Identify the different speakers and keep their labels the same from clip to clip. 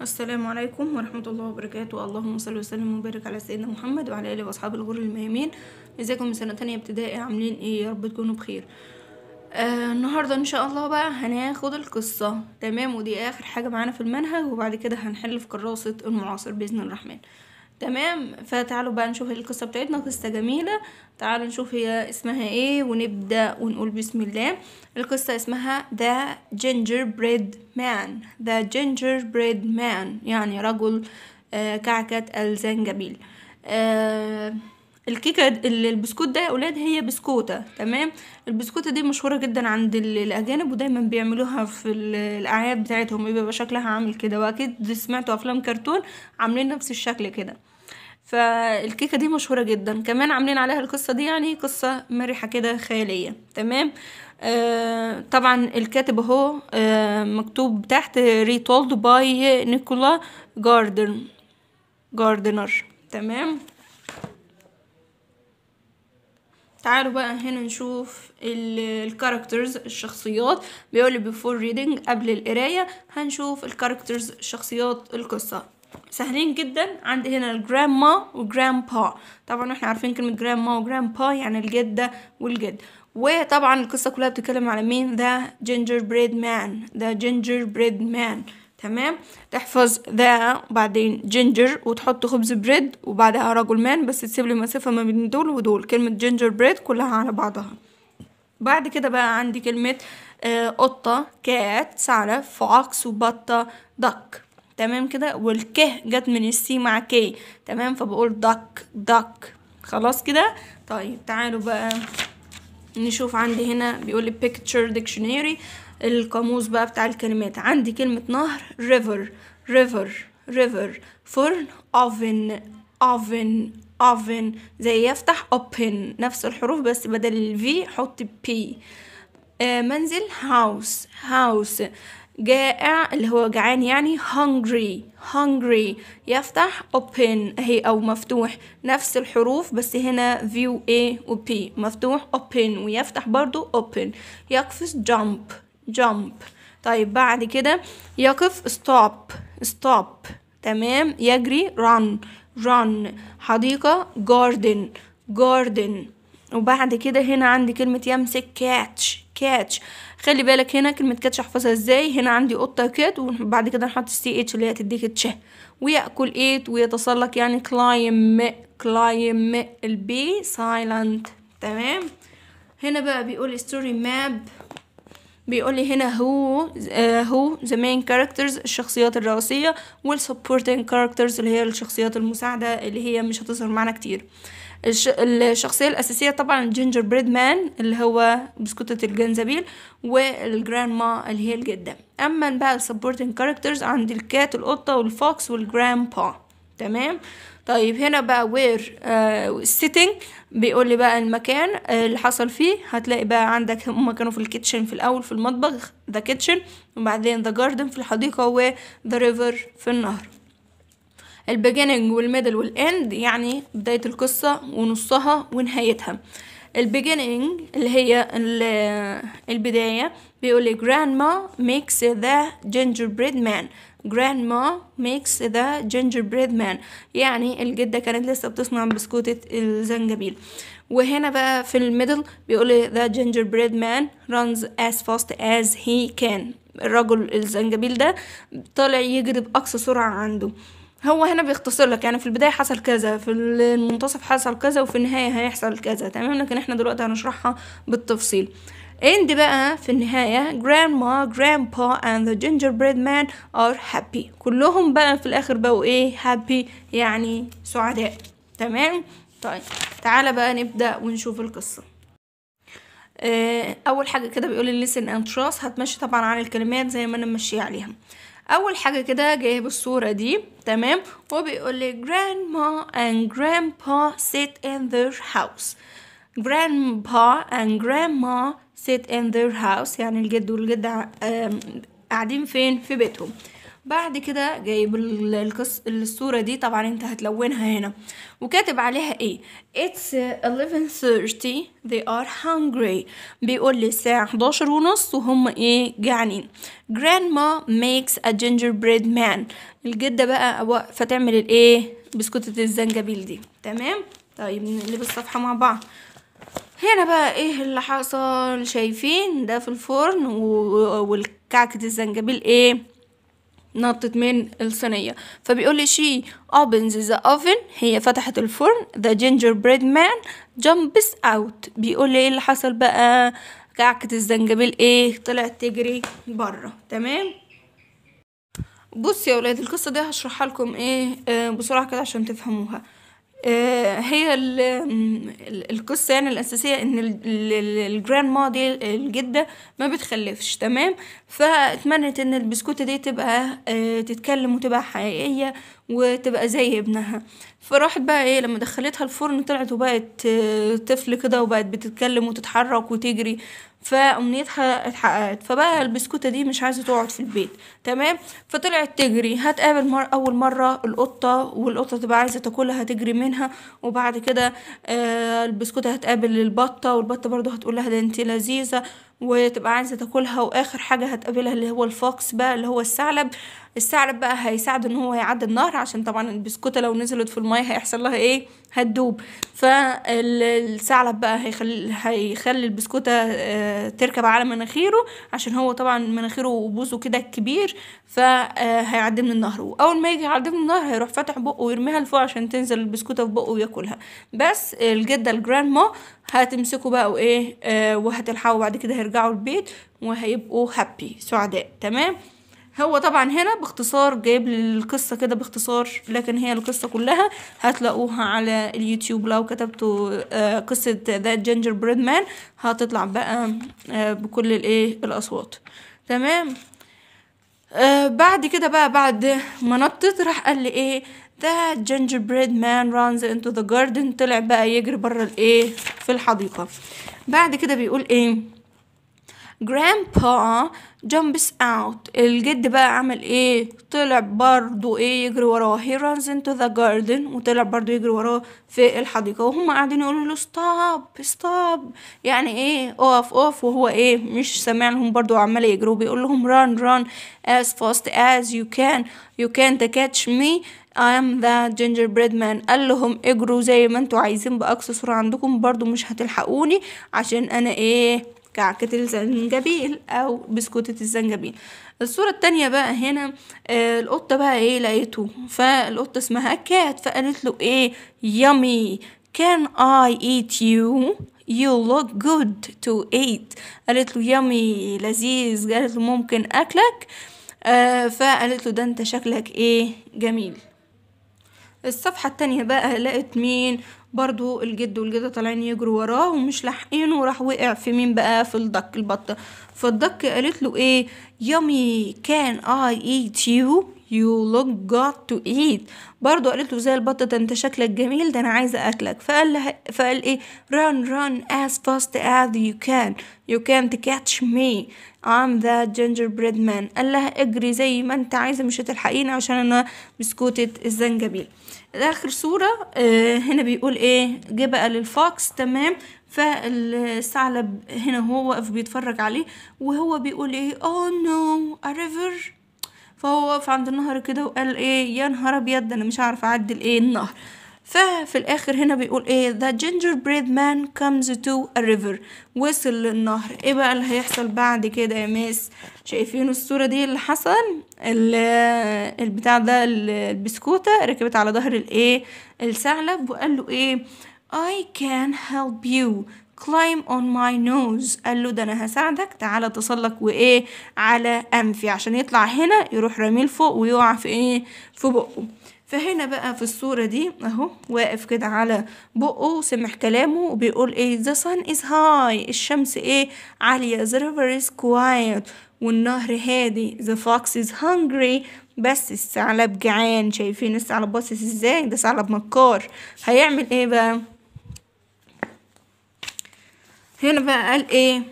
Speaker 1: السلام عليكم ورحمة الله وبركاته اللهم صل وسلم وبارك على سيدنا محمد وعلى آله وأصحاب الغر الميامين ازيكم من سنة تانية ابتدائي عاملين ايه يا رب تكونوا بخير آه النهاردة ان شاء الله بقى هناخد القصة تمام ودي اخر حاجة معانا في المنهج وبعد كده هنحل في كراسة المعاصر بإذن الرحمن تمام فتعالوا بقى نشوف القصة بتاعتنا قصة جميلة تعالوا نشوف هي اسمها ايه ونبدأ ونقول بسم الله القصة اسمها ذا جينجر بريد مان ذا جينجر بريد مان يعني رجل آه، كعكة الزنجبيل آه الكيكه البسكوت ده يا اولاد هي بسكوته تمام البسكوته دي مشهوره جدا عند الاجانب ودايما بيعملوها في الاعياد بتاعتهم بيبقى شكلها عامل كده واكيد سمعتوا افلام كرتون عاملين نفس الشكل كده فالكيكه دي مشهوره جدا كمان عاملين عليها القصه دي يعني قصه مرحه كده خياليه تمام آه طبعا الكاتب اهو آه مكتوب تحت ريتولد باي نيكولا جاردن جاردنر تمام تعالوا بقى هنا نشوف الكاركترز الشخصيات بيقول بيفور ريدنج قبل القرايه هنشوف الكاركترز الشخصيات القصه سهلين جدا عندي هنا الجرامما وجرامبا طبعا احنا عارفين كلمة جرامما وجرامبا يعني الجدة والجد وطبعا القصة كلها بتتكلم على مين ذا جينجر بريد مان ذا جينجر بريد مان تمام تحفظ ذا وبعدين جينجر وتحط خبز بريد وبعدها رجل مان بس تسيب لي مسافة ما بين دول ودول كلمة جينجر بريد كلها على بعضها بعد كده بقى عندي كلمة آه، قطة كات ثعلب فوكس وبطة دك تمام كده والكه جت من السي مع كي تمام فبقول دك دك خلاص كده طيب تعالوا بقى نشوف عندي هنا بيقول picture dictionary القاموس بقى بتاع الكلمات عندي كلمة نهر river river river فرن oven oven oven زي يفتح open نفس الحروف بس بدل الفي حط بي آه منزل house house جائع اللي هو جعان يعني hungry hungry يفتح open اهي او مفتوح نفس الحروف بس هنا view a و P مفتوح open ويفتح برضو open يقفز jump jump طيب بعد كده يقف stop stop تمام يجري run run حديقة garden garden وبعد كده هنا عندي كلمة يمسك catch كاتش خلي بالك هنا كلمة كاتش احفظها ازاي هنا عندي قطة كات وبعد كده نحط السي اتش اللي هي تديك تشه ويأكل ايت ويتسلق يعني كلايم كلايم البي سايلنت تمام هنا بقى بيقول ستوري ماب بيقول لي هنا هو هو ذا مين كاركترز الشخصيات الرئيسيه والسبورتنج كاركترز اللي هي الشخصيات المساعده اللي هي مش هتظهر معانا كتير الشخصية الأساسية طبعا الجينجر بريد مان اللي هو بسكوتة الجنزبيل والجراند ما اللي هي الجدة أما بقى السبورتنج كاركترز عند الكات القطة والفوكس والجراند با تمام طيب هنا بقى وير سيتنج آه، بيقول لي بقى المكان اللي حصل فيه هتلاقي بقى عندك هما كانوا في الكيتشن في الاول في المطبخ ذا كيتشن وبعدين ذا جاردن في الحديقه وذا ريفر في النهر البيجيننج والميدل والاند يعني بداية القصة ونصها ونهايتها البيجيننج اللي هي البداية بيقول لي grandma makes the مان man ميكس ذا جينجر بريد مان يعني الجدة كانت لسه بتصنع بسكوتة الزنجبيل وهنا بقى في الميدل بيقول لي جينجر بريد مان رانز as fast as he can الرجل الزنجبيل ده طالع يجري بأقصى سرعة عنده هو هنا بيختصر لك يعني في البداية حصل كذا في المنتصف حصل كذا وفي النهاية هيحصل كذا تمام لكن احنا دلوقتي هنشرحها بالتفصيل اند بقى في النهاية جراندبا اند ذا جينجر بريد مان ار هابي كلهم بقى في الآخر بقوا ايه هابي يعني سعداء تمام طيب تعالى بقى نبدأ ونشوف القصة آه، اول حاجه كده بيقول لي listen and trust هتمشي طبعا على الكلمات زي ما انا ماشيه عليها اول حاجه كده جايب الصوره دي تمام وبيقول لي grandma and grandpa sit in their house grandpa and grandma sit in their house يعني الجد والجدة قاعدين فين في بيتهم بعد كده جايب القص الصوره دي طبعا انت هتلونها هنا وكاتب عليها ايه اتس 11:30 they are hungry بيقول لي الساعه 11 ونص وهم ايه جعانين grandma makes a gingerbread man الجده بقى واقفه تعمل الايه بسكوتة الزنجبيل دي تمام طيب نقلب الصفحه مع بعض هنا بقى ايه اللي حصل شايفين ده في الفرن والكعكة الزنجبيل ايه نطت من الصينية فبيقول لي she opens the oven هي فتحت الفرن the gingerbread man jumps out بيقول لي ايه اللي حصل بقى كعكة الزنجبيل ايه طلعت تجري بره تمام بصي يا ولاد القصة دي هشرحها لكم ايه آه، بسرعة كده عشان تفهموها آه، هي القصه يعني الاساسيه ان الجراند ما دي الجده ما بتخلفش تمام فاتمنت ان البسكوته دي تبقى آه، تتكلم وتبقى حقيقيه وتبقى زي ابنها فراحت بقى ايه لما دخلتها الفرن طلعت وبقت آه، طفل كده وبقت بتتكلم وتتحرك وتجري فامنيتها اتحققت فبقى البسكوته دي مش عايزه تقعد في البيت تمام فطلعت تجري هتقابل مر اول مره القطه والقطه تبقى عايزه تاكلها هتجري منها وبعد كده آه البسكوته هتقابل البطه والبطه برضو هتقول لها ده انت لذيذه وتبقى عايزه تاكلها واخر حاجه هتقابلها اللي هو الفوكس بقى اللي هو الثعلب الثعلب بقى هيساعد ان هو يعدي النهر عشان طبعا البسكوته لو نزلت في الميه هيحصل لها ايه هتدوب فالثعلب بقى هيخلي, هيخلي البسكوتة آه، تركب على مناخيره عشان هو طبعا مناخيره وبوزه كده كبير فهيعدي آه، من النهر واول ما يجي يعدي من النهر هيروح فاتح بقه ويرميها لفوق عشان تنزل البسكوتة في بقه وياكلها بس الجدة الجراندما هتمسكه بقى وايه آه، وهتلحقوا بعد كده هيرجعوا البيت وهيبقوا هابي سعداء تمام هو طبعا هنا باختصار جايب القصة كده باختصار لكن هي القصة كلها هتلاقوها على اليوتيوب لو كتبتوا آه، قصة ذات جينجر بريد مان هتطلع بقى آه، بكل الايه الاصوات تمام آه، بعد كده بقى بعد ما نطت راح قال لي ايه ذا جينجر بريد مان رانز انتو ذا جاردن طلع بقى يجري بره الايه في الحديقه بعد كده بيقول ايه grandpa جامبس اوت الجد بقى عمل ايه طلع برضو ايه يجري وراه هي رانز انتو ذا جاردن وطلع برضو يجري وراه في الحديقة وهم قاعدين يقولوا له ستوب ستوب يعني ايه اقف اقف وهو ايه مش سامع لهم برضو عمال يجروا بيقول لهم ران run as fast as you can you can't catch me I am the gingerbread man قال لهم اجروا زي ما انتوا عايزين بأقصى سرعة عندكم برضو مش هتلحقوني عشان انا ايه كعكة الزنجبيل أو بسكوتة الزنجبيل الصورة التانية بقى هنا آه القطة بقى ايه لقيته فالقطة اسمها كات فقالت له ايه يامي can I eat you you look good to eat قالت له يامي لذيذ قالت له ممكن أكلك آه فقالت له ده انت شكلك ايه جميل الصفحة التانية بقى لقت مين برضو الجد والجدة طالعين يجروا وراه ومش لاحقينه وراح وقع في مين بقى في الدك البطة فالدك قالت له ايه يامي كان اي ايت يو you look good to eat برضو قالت له زي البطة ده انت شكلك جميل ده انا عايزة اكلك فقال لها فقال ايه run run as fast as you can you can't catch me I'm the gingerbread man قال لها اجري زي ما انت عايزة مش هتلحقيني عشان انا بسكوتة الزنجبيل اخر صورة آه هنا بيقول ايه جه بقى للفوكس تمام فالثعلب هنا هو واقف بيتفرج عليه وهو بيقول ايه oh no a river فهو وقف عند النهر كده وقال ايه يا نهار ابيض انا مش عارف اعدل ايه النهر ففي الاخر هنا بيقول ايه the gingerbread man comes to a river وصل للنهر ايه بقى اللي هيحصل بعد كده يا ماس شايفين الصورة دي اللي حصل البتاع ده البسكوتة ركبت على ظهر الايه الثعلب وقال له ايه I can help you climb on my nose قال له ده انا هساعدك تعالى تسلق وايه على انفي عشان يطلع هنا يروح رميل فوق ويقع في ايه في بقه فهنا بقى في الصورة دي اهو واقف كده على بقه وسمع كلامه وبيقول ايه the sun is high الشمس ايه عالية the river is quiet والنهر هادي the fox is hungry بس الثعلب جعان شايفين الثعلب باصص ازاي ده ثعلب مكار هيعمل ايه بقى هنا بقى قال ايه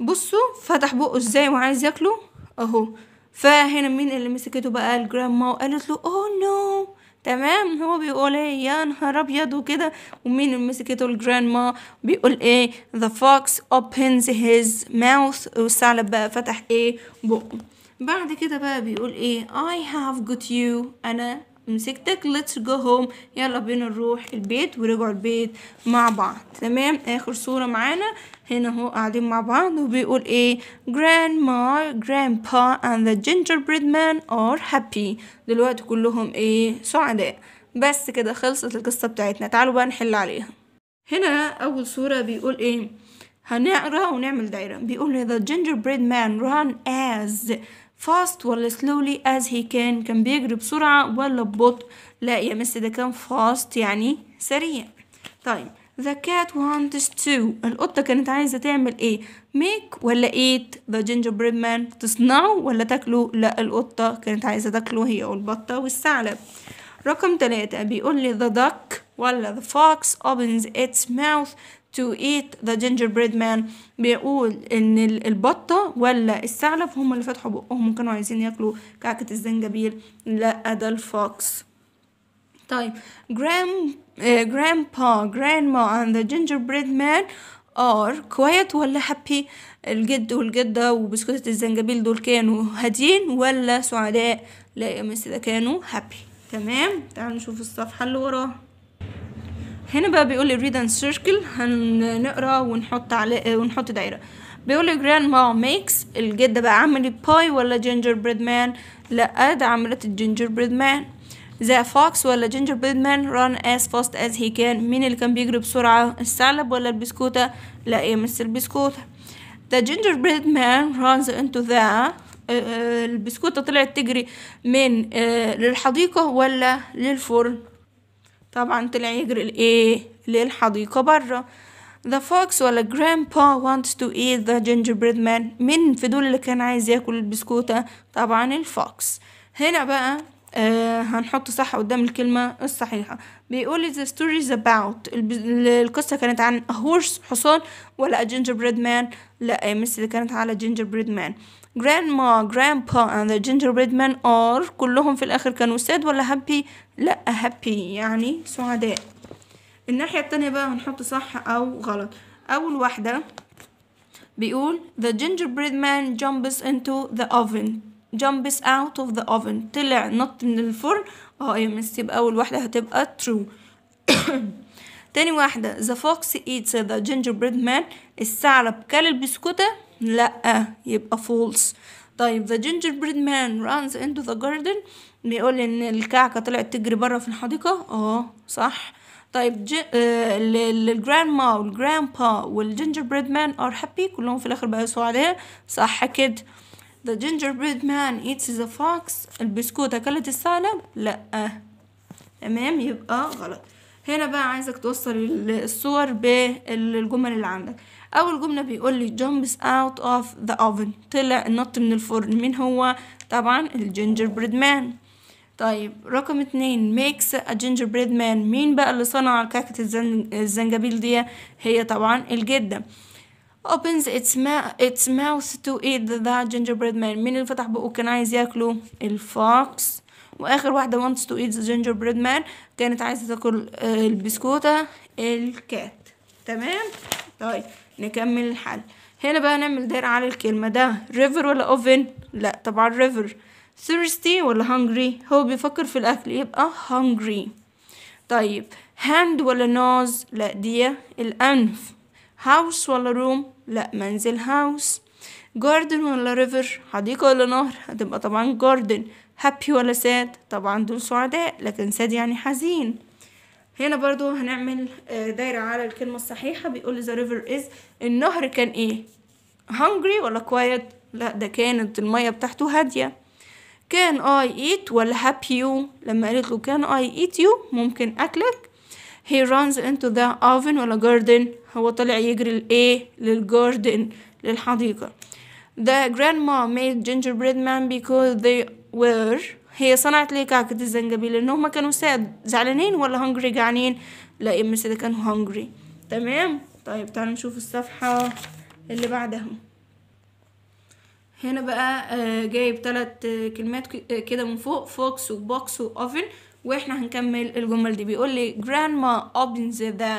Speaker 1: بصوا فتح بقه ازاي وعايز ياكله اهو فهنا مين اللي مسكته بقى الجرامما وقالت له اوه نو تمام هو بيقول ايه يا نهار ابيض وكده ومين اللي مسكته الجرانما بيقول ايه the fox opens his mouth والثعلب بقى فتح ايه بقه بعد كده بقى بيقول ايه I have got you انا مسكتك ليتس جو هوم يلا بينا نروح البيت ورجعوا البيت مع بعض تمام اخر صورة معانا هنا اهو قاعدين مع بعض وبيقول ايه grandma grandpa and the gingerbread man are happy دلوقتي كلهم ايه سعداء بس كده خلصت القصة بتاعتنا تعالوا بقى نحل عليها هنا اول صورة بيقول ايه هنقرا ونعمل دايرة بيقول إيه؟ the gingerbread man run as فاست ولا سلولي از هي كان كان بيجري بسرعة ولا ببطء لا يا مس ده كان فاست يعني سريع طيب the cat wants to القطة كانت عايزة تعمل ايه make ولا eat the gingerbread man تصنعه ولا تاكله لا القطة كانت عايزة تاكله هي والبطة والثعلب رقم تلاتة بيقول لي the duck ولا the fox opens its mouth to eat the gingerbread man بيقول ان البطة ولا الثعلب هم اللي فتحوا بقهم وكانوا عايزين ياكلوا كعكة الزنجبيل لا ده الفوكس طيب جرام آه، grandpa جرانما and the gingerbread man are quiet ولا happy الجد والجدة وبسكوتة الزنجبيل دول كانوا هادين ولا سعداء لا يا مس كانوا happy تمام تعالوا نشوف الصفحة اللي وراها هنا بقى بيقول لي ريد ان سيركل هنقرا ونحط عليه ونحط دايره بيقول لي جراندما ميكس الجده بقى عملت باي ولا جينجر بريد مان لا ده عملت الجينجر بريد مان ذا فوكس ولا جينجر بريد مان ران از فاست از هي كان مين اللي كان بيجري بسرعه الثعلب ولا البسكوته لا يا مس البسكوته ذا جينجر بريد مان رانز انتو ذا البسكوته طلعت تجري من آه، للحديقه ولا للفرن طبعا طلع يجري لإيه للحديقة برا The fox ولا grandpa wants to eat the gingerbread man مين في دول اللي كان عايز ياكل البسكوتة طبعا الفوكس هنا بقى آه هنحط صح قدام الكلمة الصحيحة بيقول the story is about القصة كانت عن a horse حصان ولا a gingerbread man لا آه، مثل كانت على gingerbread man جراندما جرانبا اند جينجر بريد مان ار كلهم في الآخر كانوا ساد ولا هابي لا هابي يعني سعداء الناحية التانية بقى هنحط صح أو غلط أول واحدة بيقول the gingerbread man jumps into the oven jumps out of the oven طلع نط من الفرن اه يا مس يبقى أول واحدة هتبقى ترو تاني واحدة the fox eats the gingerbread man الثعلب كل البسكوتة لا يبقى false طيب the gingerbread man runs into the garden بيقول ان الكعكة طلعت تجري برا في الحديقة اه صح طيب جي... آه... الجرانما والجرانبا gingerbread مان ار هابي كلهم في الاخر بقى سعداء صح كده the gingerbread man eats the fox البسكوت اكلت الثعلب لا تمام يبقى غلط هنا بقى عايزك توصل الصور بالجمل اللي عندك اول جمله بيقول لي جامبس اوت اوف ذا اوفن طلع النط من الفرن مين هو طبعا الجينجر بريد مان طيب رقم اتنين ميكس ا جينجر بريد مان مين بقى اللي صنع كعكة الزنجبيل دي هي طبعا الجدة opens its, its mouth to eat the gingerbread man مين اللي فتح بقه كان عايز ياكله الفوكس واخر واحده wants to eat the gingerbread man كانت عايزه تاكل آه، البسكوته الكات تمام طيب نكمل الحل هنا بقى نعمل دايرة على الكلمة ده ريفر ولا اوفن لا طبعا ريفر thirsty ولا hungry هو بيفكر في الأكل يبقى hungry طيب hand ولا nose لا دي الأنف house ولا room لا منزل house garden ولا river حديقة ولا نهر هتبقى طبعا garden happy ولا sad طبعا دول سعداء لكن sad يعني حزين هنا برضو هنعمل آه، دايرة على الكلمة الصحيحة بيقول the river is النهر كان ايه hungry ولا quiet لا ده كانت المية بتاعته هادية كان I eat ولا happy you لما قالت له كان I eat you ممكن أكلك he runs into the oven ولا garden هو طلع يجري لإيه للجاردن للحديقة the grandma made gingerbread man because they وير هي صنعت ليه كعكة الزنجبيل ان هما كانوا زعلانين ولا هنجري جعانين لا يا ساد كانوا هنجري تمام طيب تعالوا نشوف الصفحة اللي بعدها هنا بقى آه، جايب ثلاث آه، كلمات آه، كده من فوق فوكس وبوكس واوفن واحنا هنكمل الجمل دي بيقول لي جراندما اوبنز ذا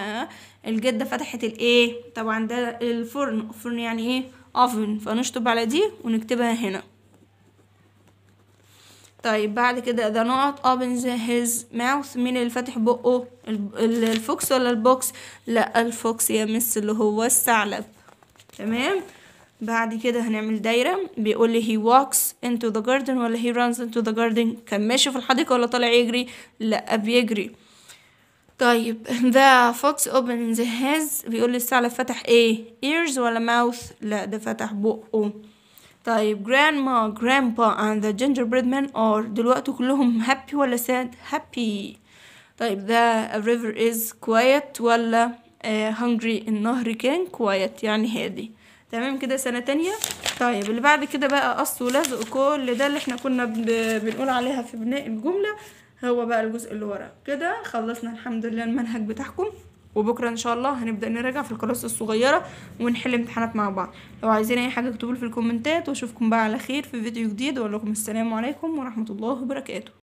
Speaker 1: الجده فتحت الايه طبعا ده الفرن فرن يعني ايه اوفن فنشطب على دي ونكتبها هنا طيب بعد كده the نقط opens his mouth مين اللي فاتح بقه الفوكس ولا البوكس لا الفوكس يا مس اللي هو الثعلب تمام بعد كده هنعمل دايرة بيقول لي he walks into the garden ولا he runs into the garden كان ماشي في الحديقة ولا طالع يجري لا بيجري طيب the fox opens his بيقول لي الثعلب فتح ايه ears ولا mouth لا ده فتح بقه طيب grandma grandpa and the gingerbread man are دلوقتي كلهم happy ولا sad happy طيب the river is quiet ولا uh, hungry النهر كان quiet يعني هادي تمام كده سنة تانية طيب اللي بعد كده بقى قص ولزق كل ده اللي احنا كنا بنقول عليها في بناء الجملة هو بقى الجزء اللي ورا كده خلصنا الحمد لله المنهج بتاعكم وبكره ان شاء الله هنبدا نراجع في الكلاس الصغيره ونحل امتحانات مع بعض لو عايزين اي حاجه اكتبوا في الكومنتات واشوفكم بقى على خير في فيديو جديد واقول لكم السلام عليكم ورحمه الله وبركاته